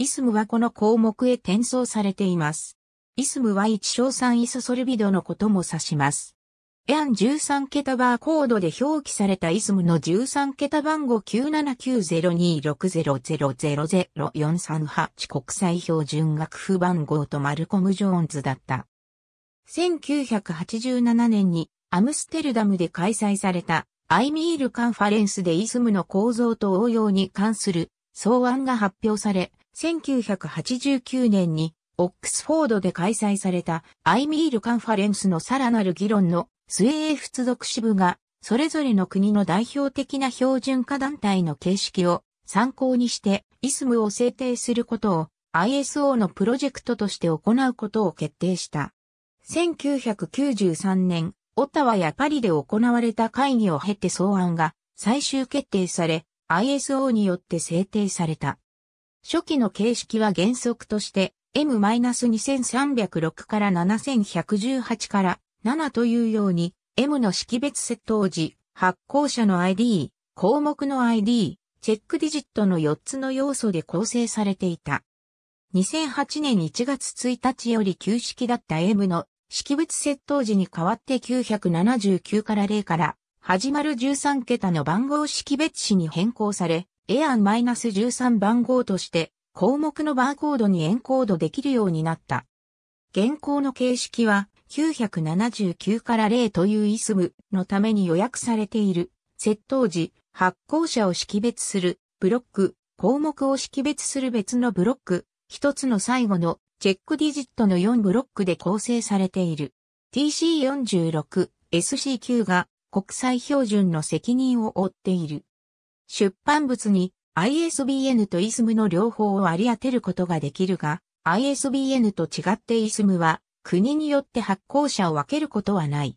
イスムはこの項目へ転送されています。イスムは一小酸イソソルビドのことも指します。エアン13桁バーコードで表記されたイスムの13桁番号9790260000438国際標準楽譜番号とマルコム・ジョーンズだった。1987年にアムステルダムで開催されたアイミールカンファレンスでイスムの構造と応用に関する草案が発表され、1989年にオックスフォードで開催されたアイミールカンファレンスのさらなる議論の末へ付属支部がそれぞれの国の代表的な標準化団体の形式を参考にしてイスムを制定することを ISO のプロジェクトとして行うことを決定した。1993年、オタワやパリで行われた会議を経て草案が最終決定され、ISO によって制定された。初期の形式は原則として M-2306 から7118から7というように M の識別セ当時、発行者の ID、項目の ID、チェックディジットの4つの要素で構成されていた。2008年1月1日より旧式だった M の識別窃盗時に代わって979から0から始まる13桁の番号識別詞に変更され、エアン -13 番号として項目のバーコードにエンコードできるようになった。現行の形式は979から0というイスムのために予約されている。窃盗時、発行者を識別するブロック、項目を識別する別のブロック、一つの最後のチェックディジットの4ブロックで構成されている。TC46、SC9 が国際標準の責任を負っている。出版物に ISBN と ISM の両方を割り当てることができるが、ISBN と違って ISM は国によって発行者を分けることはない。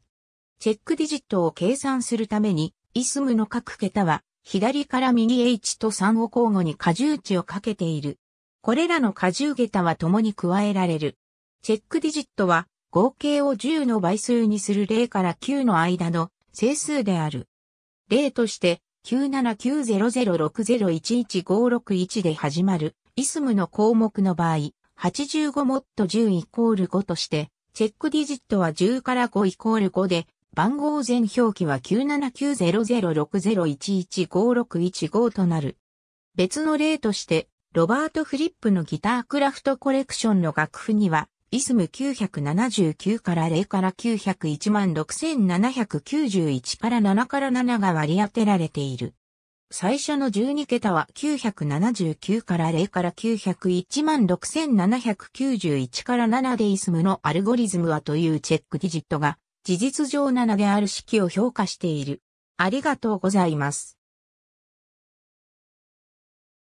チェックディジットを計算するために ISM の各桁は左から右 H と3を交互に荷重値をかけている。これらの荷重桁は共に加えられる。チェックディジットは合計を10の倍数にする0から9の間の整数である。例として979006011561で始まるイスムの項目の場合、85モット10イコール5として、チェックディジットは10から5イコール5で、番号全表記は9790060115615となる。別の例として、ロバート・フリップのギタークラフトコレクションの楽譜には、イスム979から0から901万6791から7から7が割り当てられている。最初の12桁は979から0から901万6791から7でイスムのアルゴリズムはというチェックディジットが事実上7である式を評価している。ありがとうございます。